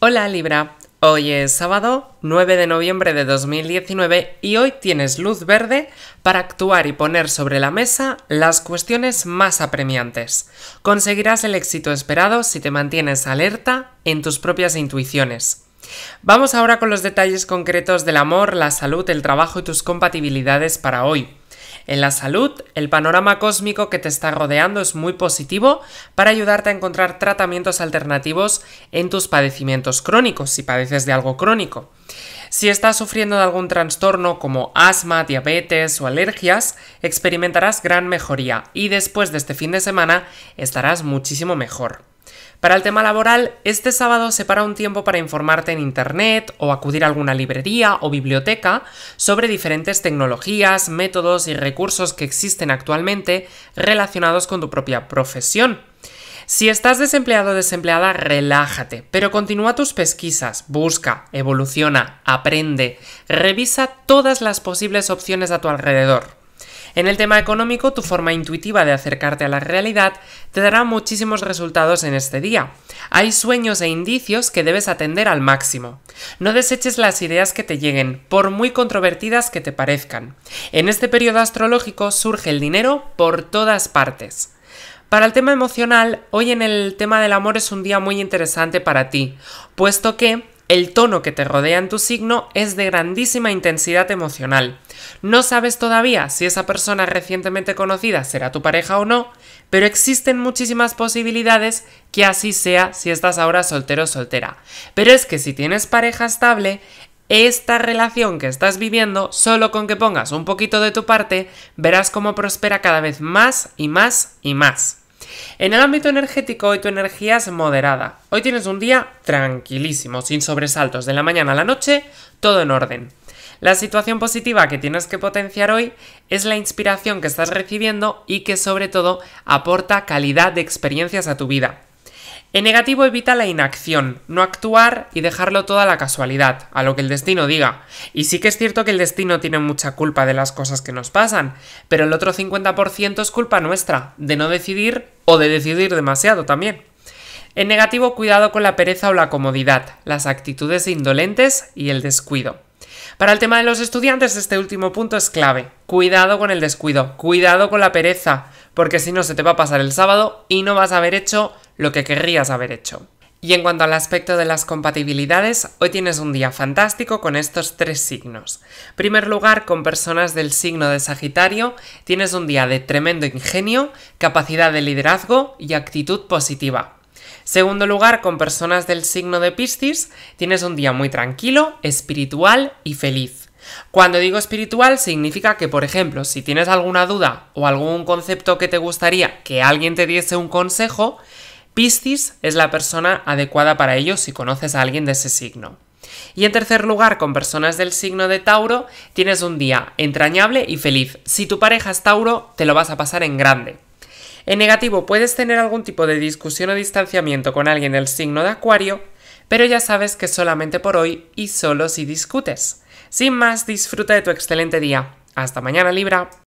Hola Libra, hoy es sábado 9 de noviembre de 2019 y hoy tienes luz verde para actuar y poner sobre la mesa las cuestiones más apremiantes. Conseguirás el éxito esperado si te mantienes alerta en tus propias intuiciones. Vamos ahora con los detalles concretos del amor, la salud, el trabajo y tus compatibilidades para hoy. En la salud, el panorama cósmico que te está rodeando es muy positivo para ayudarte a encontrar tratamientos alternativos en tus padecimientos crónicos, si padeces de algo crónico. Si estás sufriendo de algún trastorno como asma, diabetes o alergias, experimentarás gran mejoría y después de este fin de semana estarás muchísimo mejor. Para el tema laboral, este sábado separa un tiempo para informarte en Internet o acudir a alguna librería o biblioteca sobre diferentes tecnologías, métodos y recursos que existen actualmente relacionados con tu propia profesión. Si estás desempleado o desempleada, relájate, pero continúa tus pesquisas, busca, evoluciona, aprende, revisa todas las posibles opciones a tu alrededor. En el tema económico, tu forma intuitiva de acercarte a la realidad te dará muchísimos resultados en este día. Hay sueños e indicios que debes atender al máximo. No deseches las ideas que te lleguen, por muy controvertidas que te parezcan. En este periodo astrológico surge el dinero por todas partes. Para el tema emocional, hoy en el tema del amor es un día muy interesante para ti, puesto que el tono que te rodea en tu signo es de grandísima intensidad emocional. No sabes todavía si esa persona recientemente conocida será tu pareja o no, pero existen muchísimas posibilidades que así sea si estás ahora soltero o soltera. Pero es que si tienes pareja estable, esta relación que estás viviendo, solo con que pongas un poquito de tu parte, verás cómo prospera cada vez más y más y más. En el ámbito energético hoy tu energía es moderada. Hoy tienes un día tranquilísimo, sin sobresaltos de la mañana a la noche, todo en orden. La situación positiva que tienes que potenciar hoy es la inspiración que estás recibiendo y que sobre todo aporta calidad de experiencias a tu vida. En negativo evita la inacción, no actuar y dejarlo toda a la casualidad, a lo que el destino diga. Y sí que es cierto que el destino tiene mucha culpa de las cosas que nos pasan, pero el otro 50% es culpa nuestra, de no decidir o de decidir demasiado también. En negativo, cuidado con la pereza o la comodidad, las actitudes indolentes y el descuido. Para el tema de los estudiantes, este último punto es clave. Cuidado con el descuido, cuidado con la pereza, porque si no se te va a pasar el sábado y no vas a haber hecho lo que querrías haber hecho. Y en cuanto al aspecto de las compatibilidades, hoy tienes un día fantástico con estos tres signos. primer lugar, con personas del signo de Sagitario, tienes un día de tremendo ingenio, capacidad de liderazgo y actitud positiva. Segundo lugar, con personas del signo de Piscis, tienes un día muy tranquilo, espiritual y feliz. Cuando digo espiritual significa que, por ejemplo, si tienes alguna duda o algún concepto que te gustaría que alguien te diese un consejo, Piscis es la persona adecuada para ello si conoces a alguien de ese signo. Y en tercer lugar, con personas del signo de Tauro, tienes un día entrañable y feliz. Si tu pareja es Tauro, te lo vas a pasar en grande. En negativo, puedes tener algún tipo de discusión o distanciamiento con alguien del signo de Acuario, pero ya sabes que solamente por hoy y solo si discutes. Sin más, disfruta de tu excelente día. Hasta mañana Libra.